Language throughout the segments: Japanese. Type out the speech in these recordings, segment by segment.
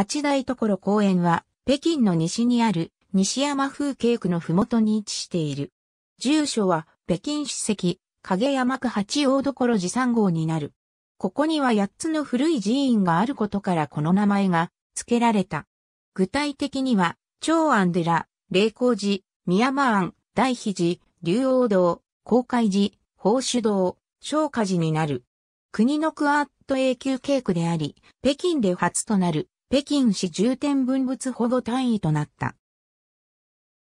八大所公園は、北京の西にある西山風景区の麓に位置している。住所は、北京市跡、影山区八王所寺三号になる。ここには8つの古い寺院があることからこの名前が付けられた。具体的には、長安寺、霊光寺、宮間庵、大肥寺、竜王堂、公海寺、宝珠堂、昇華寺になる。国のクアット永久景区であり、北京で初となる北京市重点文物保護単位となった。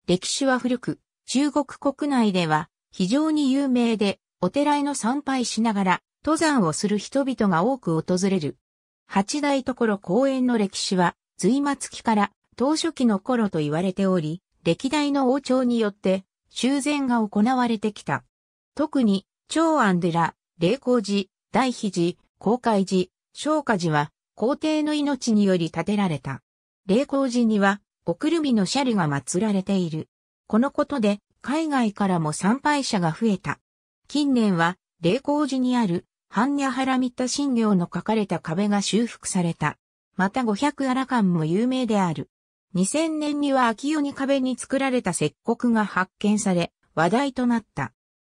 歴史は古く、中国国内では非常に有名で、お寺への参拝しながら登山をする人々が多く訪れる。八大所公園の歴史は、随末期から当初期の頃と言われており、歴代の王朝によって修繕が行われてきた。特に、長安寺、霊光寺、大肥寺、公開寺、昇華寺は、皇帝の命により建てられた。霊光寺には、おくるみのシャルが祀られている。このことで、海外からも参拝者が増えた。近年は、霊光寺にある、般若ハラミッタ神行の書かれた壁が修復された。また五百荒館も有名である。2000年には秋夜に壁に作られた石刻が発見され、話題となった。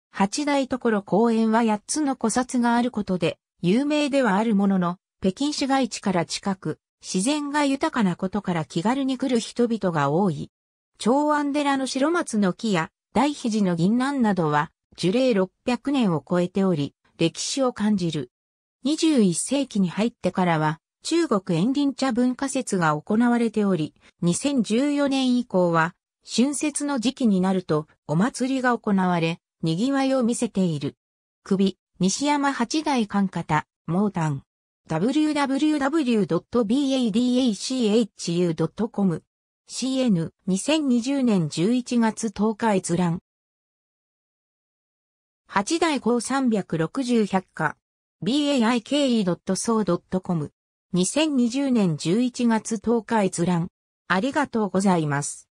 八大所公園は八つの古刹があることで、有名ではあるものの、北京市街地から近く、自然が豊かなことから気軽に来る人々が多い。長安寺の白松の木や大肘の銀杏などは樹齢600年を超えており、歴史を感じる。21世紀に入ってからは、中国園林茶文化節が行われており、2014年以降は、春節の時期になるとお祭りが行われ、賑わいを見せている。首、西山八代館方、毛丹。www.badchu.com a CN 2020年11月10日閲覧8代号360百科 baike.so.com2020 年11月10日閲覧ありがとうございます。